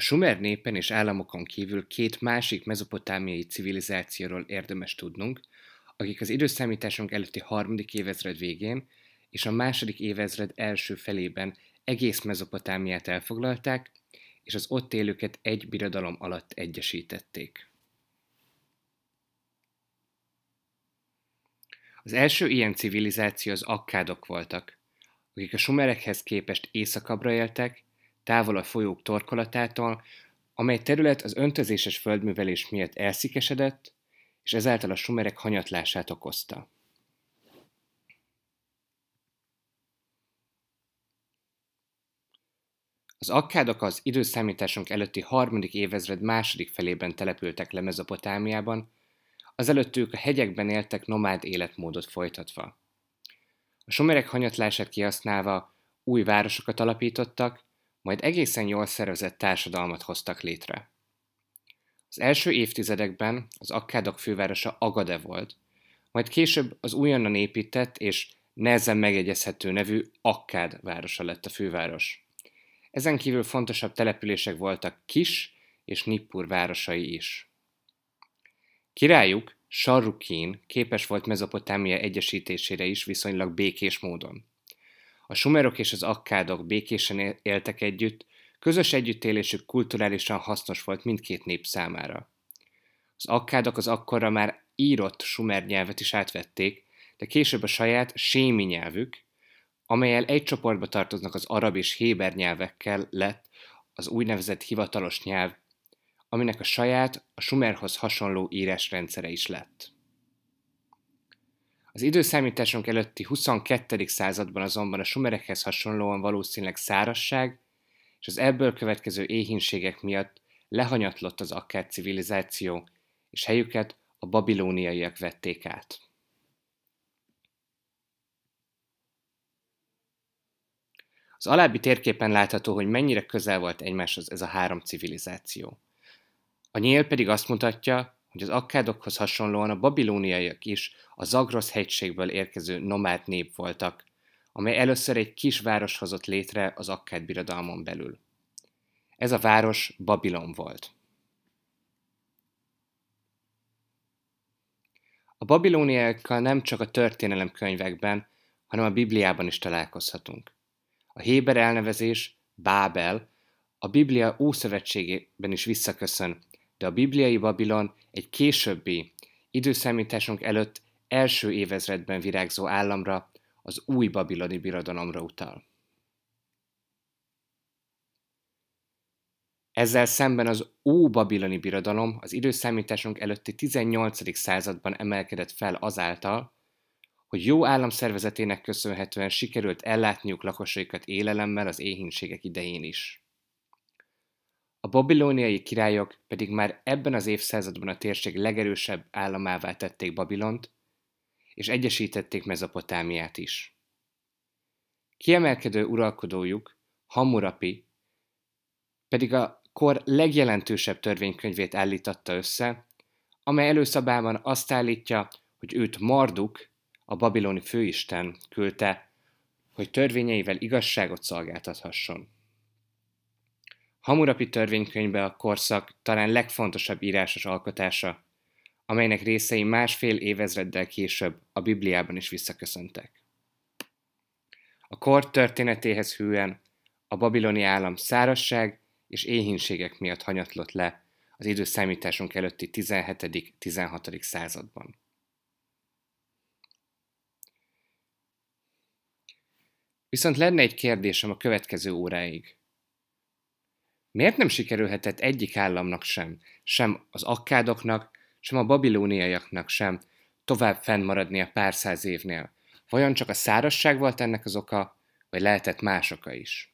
A sumer népen és államokon kívül két másik mezopotámiai civilizációról érdemes tudnunk, akik az időszámításunk előtti harmadik évezred végén és a második évezred első felében egész mezopotámiát elfoglalták, és az ott élőket egy birodalom alatt egyesítették. Az első ilyen civilizáció az akkádok voltak, akik a sumerekhez képest északabbra éltek, távol a folyók torkolatától, amely terület az öntözéses földművelés miatt elszikesedett, és ezáltal a sumerek hanyatlását okozta. Az akkádok az időszámításunk előtti harmadik évezred második felében települtek le Mezopotámiában, azelőtt ők a hegyekben éltek nomád életmódot folytatva. A sumerek hanyatlását kihasználva új városokat alapítottak, majd egészen jól szervezett társadalmat hoztak létre. Az első évtizedekben az akkádok fővárosa Agade volt, majd később az újonnan épített és nehezen megegyezhető nevű Akkád városa lett a főváros. Ezen kívül fontosabb települések voltak Kis és Nippur városai is. Királyuk, Sarukín képes volt Mezopotámia egyesítésére is viszonylag békés módon. A sumerok és az akkádok békésen éltek együtt, közös együttélésük kulturálisan hasznos volt mindkét nép számára. Az akkádok az akkorra már írott sumer nyelvet is átvették, de később a saját sémi nyelvük, amelyel egy csoportba tartoznak az arab és héber nyelvekkel lett az úgynevezett hivatalos nyelv, aminek a saját, a sumerhoz hasonló írásrendszere is lett. Az időszámításunk előtti 22. században azonban a sumerekhez hasonlóan valószínűleg szárasság és az ebből következő éhínségek miatt lehanyatlott az akkát civilizáció, és helyüket a babilóniaiak vették át. Az alábbi térképen látható, hogy mennyire közel volt egymáshoz ez a három civilizáció. A nyél pedig azt mutatja, hogy az akkádokhoz hasonlóan a babilóniaiak is a Zagrosz hegységből érkező nomád nép voltak, amely először egy kis város hozott létre az akkád birodalmon belül. Ez a város Babilon volt. A babilóniákkal nem csak a történelem könyvekben, hanem a Bibliában is találkozhatunk. A héber elnevezés Bábel a Biblia ószövetségében is visszaköszön de a bibliai Babilon egy későbbi, időszámításunk előtt első évezredben virágzó államra, az új babiloni birodalomra utal. Ezzel szemben az babiloni birodalom az időszámításunk előtti 18. században emelkedett fel azáltal, hogy jó államszervezetének köszönhetően sikerült ellátniuk lakosaikat élelemmel az éhínségek idején is babilóniai királyok pedig már ebben az évszázadban a térség legerősebb államává tették Babilont, és egyesítették Mezopotámiát is. Kiemelkedő uralkodójuk, Hammurapi, pedig a kor legjelentősebb törvénykönyvét állítatta össze, amely előszabában azt állítja, hogy őt Marduk, a babiloni főisten küldte, hogy törvényeivel igazságot szolgáltathasson. Hamurapi törvénykönyve a korszak talán legfontosabb írásos alkotása, amelynek részei másfél évezreddel később a Bibliában is visszaköszöntek. A kor történetéhez hűen a babiloni állam szárasság és éhínségek miatt hanyatlott le az időszámításunk előtti 17.-16. században. Viszont lenne egy kérdésem a következő óráig – Miért nem sikerülhetett egyik államnak sem, sem az akkádoknak, sem a babilóniaiaknak sem tovább fennmaradni a pár száz évnél? Vajon csak a szárasság volt ennek az oka, vagy lehetett más oka is?